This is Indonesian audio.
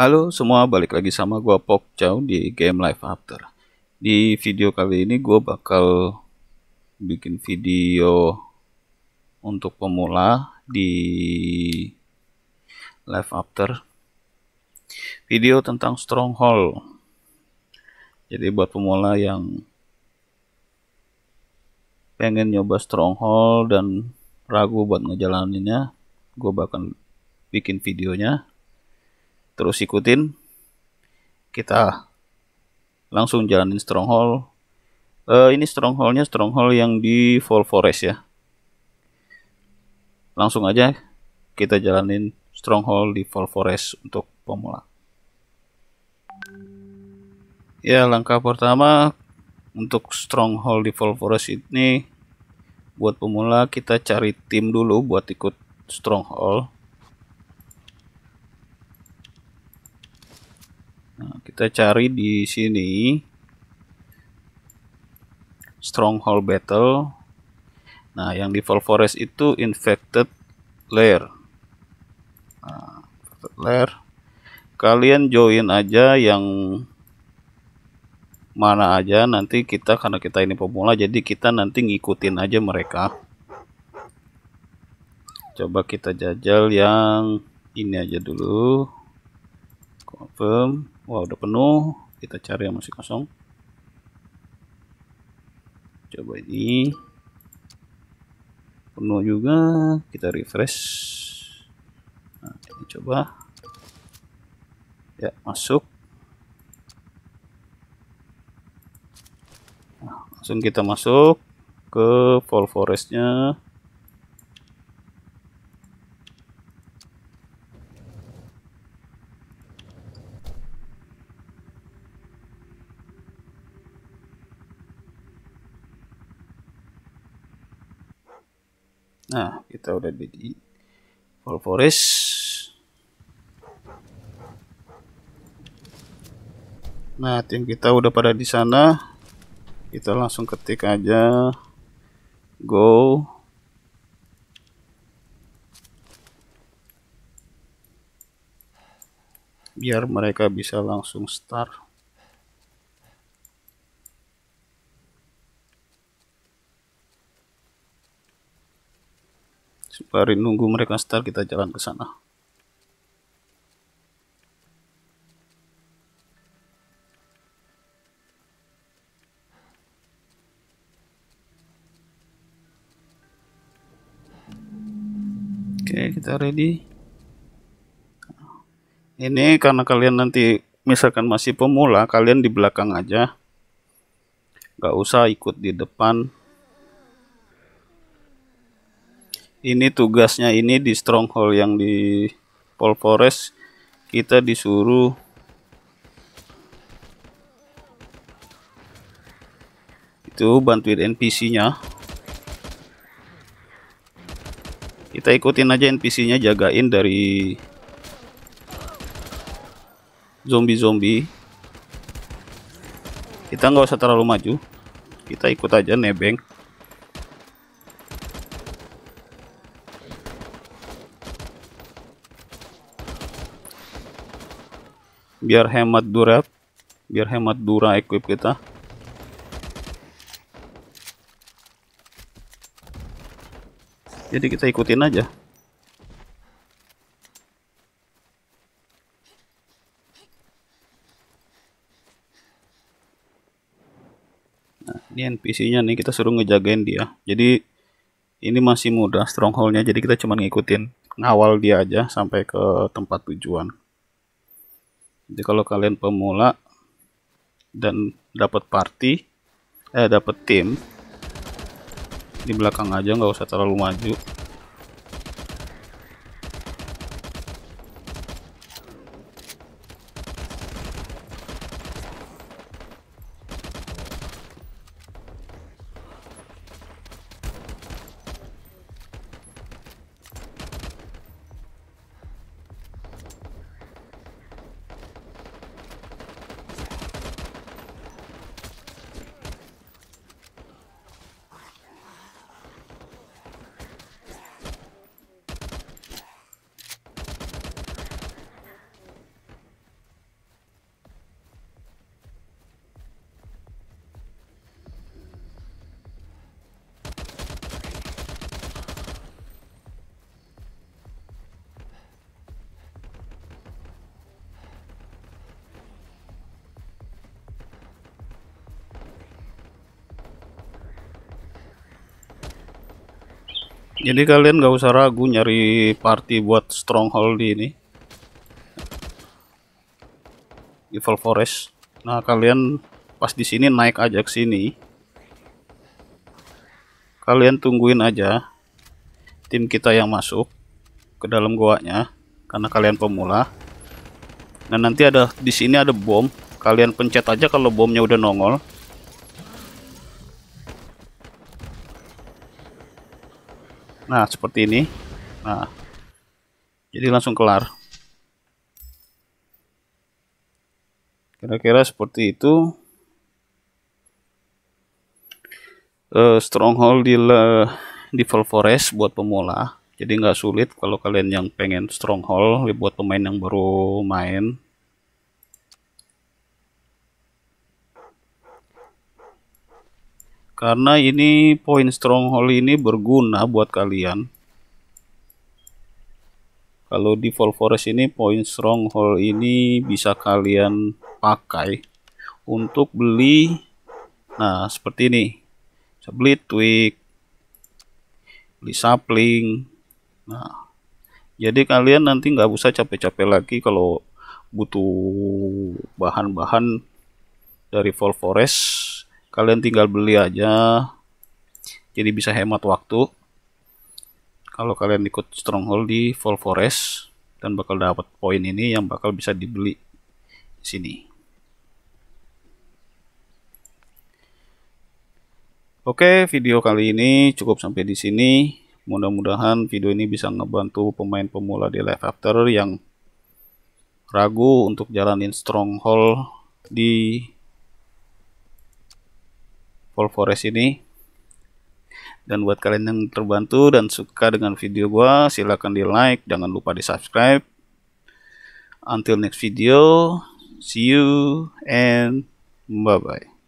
Halo semua, balik lagi sama gue Pok Chow di Game Life After. Di video kali ini gue bakal bikin video untuk pemula di Life After. Video tentang Stronghold. Jadi buat pemula yang pengen nyoba Stronghold dan ragu buat ngejalaninnya, gue bakal bikin videonya terus ikutin kita langsung jalanin stronghold uh, ini strongholdnya stronghold yang di Fall Forest ya langsung aja kita jalanin stronghold di Fall Forest untuk pemula ya langkah pertama untuk stronghold di Fall Forest ini buat pemula kita cari tim dulu buat ikut stronghold kita cari di sini stronghold battle nah yang di Fall Forest itu infected lair nah, layer kalian join aja yang mana aja nanti kita karena kita ini pemula jadi kita nanti ngikutin aja mereka coba kita jajal yang ini aja dulu confirm wah udah penuh kita cari yang masih kosong coba ini penuh juga kita refresh nah, ini coba ya masuk nah, langsung kita masuk ke fall forestnya Nah, kita udah di forest. Nah, tim kita udah pada di sana. Kita langsung ketik aja go biar mereka bisa langsung start Baru nunggu mereka start kita jalan ke sana. Oke, kita ready. Ini karena kalian nanti misalkan masih pemula, kalian di belakang aja. Gak usah ikut di depan. ini tugasnya ini di stronghold yang di Forest kita disuruh itu bantuin NPC-nya kita ikutin aja NPC-nya jagain dari zombie-zombie kita nggak usah terlalu maju kita ikut aja nebeng biar hemat durap biar hemat dura equip kita jadi kita ikutin aja nah, ini NPC nya nih kita suruh ngejagain dia jadi ini masih mudah strongholdnya jadi kita cuma ngikutin ngawal dia aja sampai ke tempat tujuan jadi kalau kalian pemula dan dapat party eh dapat tim di belakang aja nggak usah terlalu maju jadi kalian gak usah ragu nyari party buat stronghold di ini evil forest nah kalian pas di sini naik aja ke sini kalian tungguin aja tim kita yang masuk ke dalam goanya karena kalian pemula nah nanti ada di sini ada bom kalian pencet aja kalau bomnya udah nongol Nah, seperti ini. Nah. Jadi langsung kelar. Kira-kira seperti itu. Uh, stronghold di Le di Forest buat pemula. Jadi nggak sulit kalau kalian yang pengen stronghold buat pemain yang baru main karena ini poin stronghold ini berguna buat kalian kalau di Fall Forest ini poin stronghold ini bisa kalian pakai untuk beli nah seperti ini bisa beli twig beli sapling nah jadi kalian nanti nggak usah capek-capek lagi kalau butuh bahan-bahan dari Fall Forest kalian tinggal beli aja jadi bisa hemat waktu kalau kalian ikut stronghold di full forest dan bakal dapat poin ini yang bakal bisa dibeli di sini Oke, video kali ini cukup sampai di sini. Mudah-mudahan video ini bisa ngebantu pemain pemula di live After yang ragu untuk jalanin stronghold di Forest ini dan buat kalian yang terbantu dan suka dengan video gua silahkan di like jangan lupa di subscribe until next video see you and bye bye